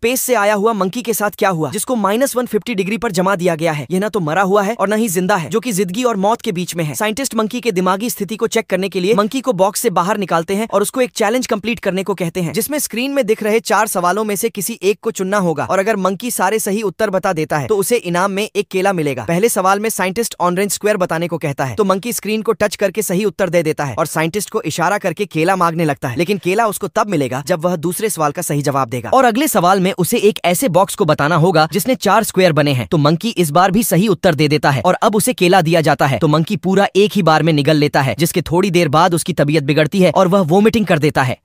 space से आया हुआ मंकी के साथ क्या हुआ जिसको माइनस वन फिफ्टी डिग्री पर जमा दिया गया है यह ना तो मरा हुआ है और न ही जिंदा है जो की जिंदगी और मौत के बीच में है साइंटिस्ट मंकी के दिमागी स्थिति को चेक करने के लिए मंकी को बॉक्स से बाहर निकालते हैं और उसको एक चैलेंज कंप्लीट करने को कहते हैं जिसमें स्क्रीन में दिख रहे चार सवालों में से किसी एक को चुनना होगा और अगर मंकी सारे सही उत्तर बता देता है तो उसे इनाम में एक केला मिलेगा पहले सवाल में साइंटिस्ट ऑनरेंज स्क्वेयर बताने को कहता है तो मंकी स्क्रीन को टच करके सही उत्तर दे देता है और साइंटिस्ट को इशारा करके केला मांगने लगता है लेकिन केला उसको तब मिलेगा जब वह दूसरे सवाल का सही जवाब देगा और अगले सवाल में हमें उसे एक ऐसे बॉक्स को बताना होगा जिसने चार स्क्वायर बने हैं तो मंकी इस बार भी सही उत्तर दे देता है और अब उसे केला दिया जाता है तो मंकी पूरा एक ही बार में निगल लेता है जिसके थोड़ी देर बाद उसकी तबीयत बिगड़ती है और वह वोमिटिंग कर देता है